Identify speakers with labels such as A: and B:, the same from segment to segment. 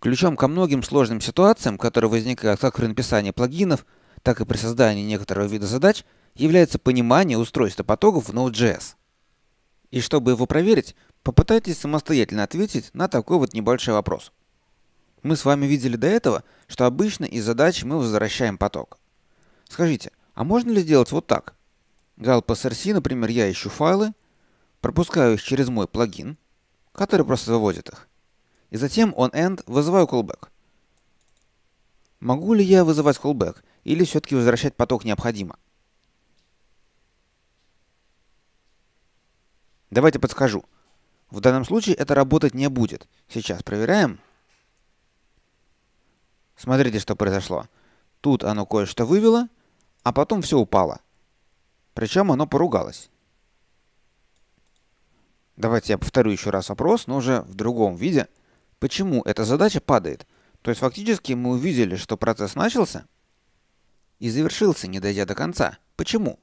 A: Ключом ко многим сложным ситуациям, которые возникают как при написании плагинов, так и при создании некоторого вида задач, является понимание устройства потоков в Node.js. И чтобы его проверить, попытайтесь самостоятельно ответить на такой вот небольшой вопрос. Мы с вами видели до этого, что обычно из задач мы возвращаем поток. Скажите, а можно ли сделать вот так? Галпа по SRC, например, я ищу файлы, пропускаю их через мой плагин, который просто выводит их. И затем on-end вызываю callback. Могу ли я вызывать callback, или все-таки возвращать поток необходимо? Давайте подскажу. В данном случае это работать не будет. Сейчас проверяем. Смотрите, что произошло. Тут оно кое-что вывело, а потом все упало. Причем оно поругалось. Давайте я повторю еще раз вопрос, но уже в другом виде – почему эта задача падает. То есть фактически мы увидели, что процесс начался и завершился, не дойдя до конца. Почему?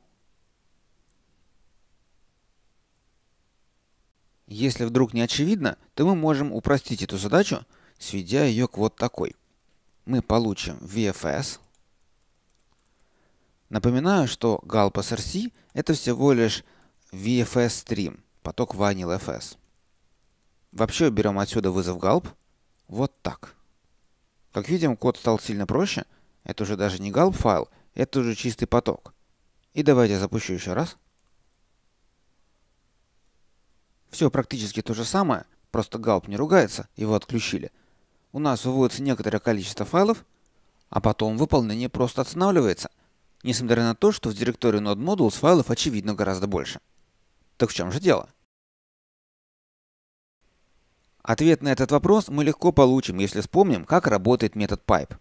A: Если вдруг не очевидно, то мы можем упростить эту задачу, сведя ее к вот такой. Мы получим VFS. Напоминаю, что Galpas это всего лишь VFS Stream, поток Vanilla FS. Вообще берем отсюда вызов галп. Вот так. Как видим, код стал сильно проще. Это уже даже не галп файл, это уже чистый поток. И давайте запущу еще раз. Все практически то же самое, просто галп не ругается, его отключили. У нас выводится некоторое количество файлов, а потом выполнение просто останавливается, несмотря на то, что в директории node_modules файлов очевидно гораздо больше. Так в чем же дело? Ответ на этот вопрос мы легко получим, если вспомним, как работает метод pipe.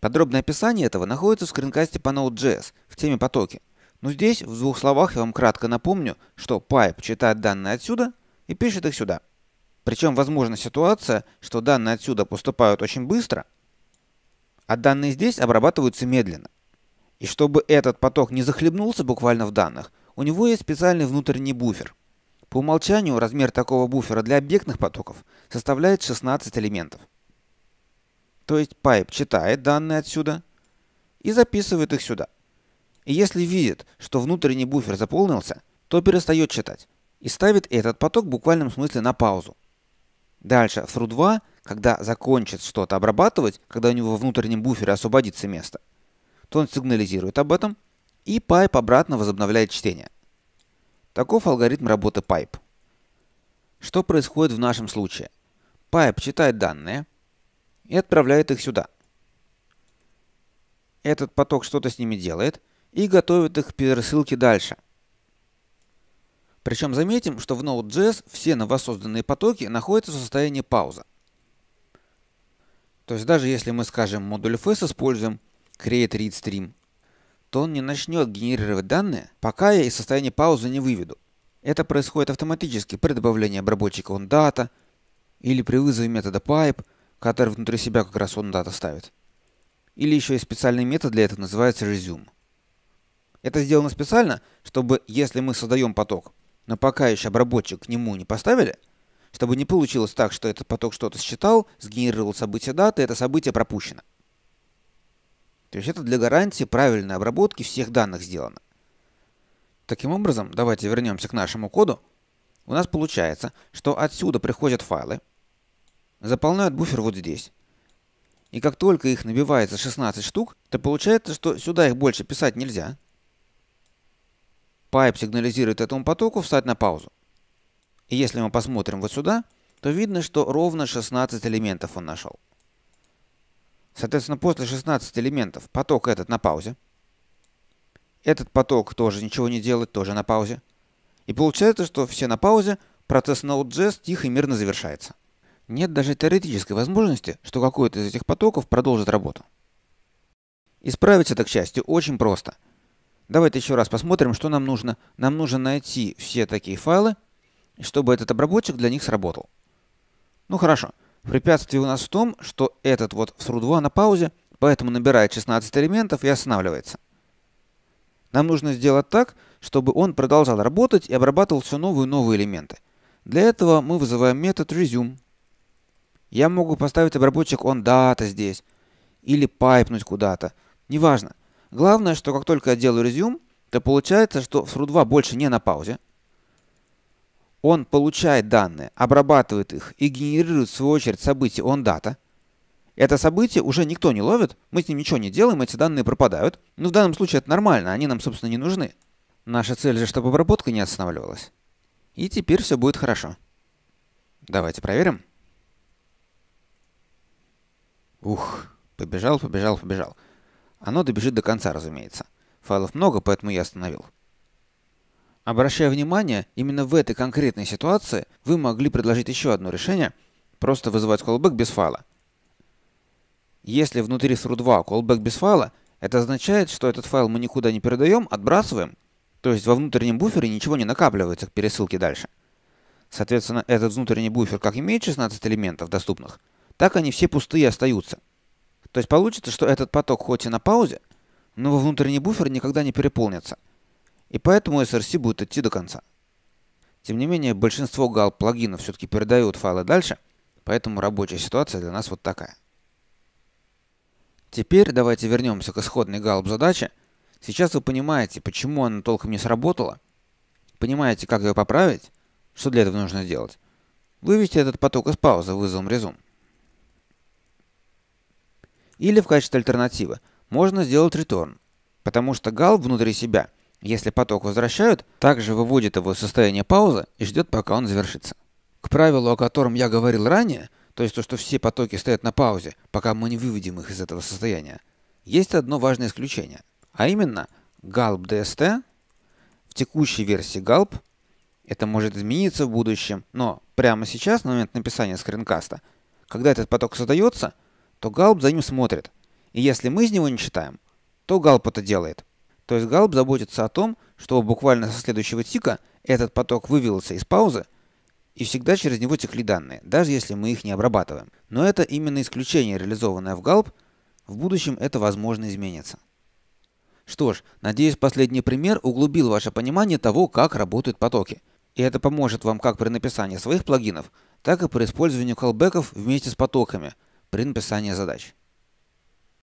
A: Подробное описание этого находится в скринкасте по Node.js в теме потоки. Но здесь в двух словах я вам кратко напомню, что pipe читает данные отсюда и пишет их сюда. Причем возможна ситуация, что данные отсюда поступают очень быстро, а данные здесь обрабатываются медленно. И чтобы этот поток не захлебнулся буквально в данных, у него есть специальный внутренний буфер – по умолчанию размер такого буфера для объектных потоков составляет 16 элементов. То есть pipe читает данные отсюда и записывает их сюда. И если видит, что внутренний буфер заполнился, то перестает читать и ставит этот поток в буквальном смысле на паузу. Дальше through 2, когда закончит что-то обрабатывать, когда у него во внутреннем буфере освободится место, то он сигнализирует об этом, и pipe обратно возобновляет чтение. Таков алгоритм работы pipe. Что происходит в нашем случае? Pipe читает данные и отправляет их сюда. Этот поток что-то с ними делает и готовит их к пересылке дальше. Причем заметим, что в Node.js все новосозданные потоки находятся в состоянии пауза. То есть даже если мы, скажем, модуль FS используем, create read stream, то он не начнет генерировать данные, пока я из состояния паузы не выведу. Это происходит автоматически при добавлении обработчика OnData или при вызове метода pipe, который внутри себя как раз OnData ставит. Или еще есть специальный метод для этого называется resume. Это сделано специально, чтобы если мы создаем поток, но пока еще обработчик к нему не поставили, чтобы не получилось так, что этот поток что-то считал, сгенерировал событие даты, это событие пропущено. То есть это для гарантии правильной обработки всех данных сделано. Таким образом, давайте вернемся к нашему коду. У нас получается, что отсюда приходят файлы, заполняют буфер вот здесь. И как только их набивается 16 штук, то получается, что сюда их больше писать нельзя. Pipe сигнализирует этому потоку встать на паузу. И если мы посмотрим вот сюда, то видно, что ровно 16 элементов он нашел. Соответственно, после 16 элементов поток этот на паузе. Этот поток тоже ничего не делает, тоже на паузе. И получается, что все на паузе, процесс Node.js тихо и мирно завершается. Нет даже теоретической возможности, что какой-то из этих потоков продолжит работу. Исправить это, к счастью, очень просто. Давайте еще раз посмотрим, что нам нужно. Нам нужно найти все такие файлы, чтобы этот обработчик для них сработал. Ну хорошо. Препятствие у нас в том, что этот вот в СРУ-2 на паузе, поэтому набирает 16 элементов и останавливается. Нам нужно сделать так, чтобы он продолжал работать и обрабатывал все новые и новые элементы. Для этого мы вызываем метод resume. Я могу поставить обработчик onData здесь или пайпнуть куда-то, неважно. Главное, что как только я делаю resume, то получается, что в SRU2 больше не на паузе, он получает данные, обрабатывает их и генерирует в свою очередь событие он дата. Это событие уже никто не ловит, мы с ним ничего не делаем, эти данные пропадают. Но ну, в данном случае это нормально, они нам, собственно, не нужны. Наша цель же, чтобы обработка не останавливалась. И теперь все будет хорошо. Давайте проверим. Ух, побежал, побежал, побежал. Оно добежит до конца, разумеется. Файлов много, поэтому я остановил. Обращая внимание, именно в этой конкретной ситуации вы могли предложить еще одно решение, просто вызывать callback без файла. Если внутри through2 callback без файла, это означает, что этот файл мы никуда не передаем, отбрасываем, то есть во внутреннем буфере ничего не накапливается к пересылке дальше. Соответственно, этот внутренний буфер как имеет 16 элементов доступных, так они все пустые остаются. То есть получится, что этот поток хоть и на паузе, но во внутренний буфер никогда не переполнится – и поэтому SRC будет идти до конца. Тем не менее, большинство gal плагинов все-таки передают файлы дальше, поэтому рабочая ситуация для нас вот такая. Теперь давайте вернемся к исходной галп задаче. Сейчас вы понимаете, почему она толком не сработала, понимаете, как ее поправить, что для этого нужно сделать. Вывести этот поток из паузы вызовом resume. Или в качестве альтернативы можно сделать return, потому что gal внутри себя – если поток возвращают, также выводит его из состояния паузы и ждет, пока он завершится. К правилу, о котором я говорил ранее, то есть то, что все потоки стоят на паузе, пока мы не выведем их из этого состояния, есть одно важное исключение, а именно Galp DST в текущей версии Galp это может измениться в будущем, но прямо сейчас, на момент написания скринкаста, когда этот поток создается, то Галп за ним смотрит. И если мы из него не читаем, то Галп это делает. То есть Галб заботится о том, чтобы буквально со следующего тика этот поток вывелся из паузы, и всегда через него текли данные, даже если мы их не обрабатываем. Но это именно исключение, реализованное в Галб. В будущем это возможно изменится. Что ж, надеюсь, последний пример углубил ваше понимание того, как работают потоки. И это поможет вам как при написании своих плагинов, так и при использовании колбеков вместе с потоками при написании задач.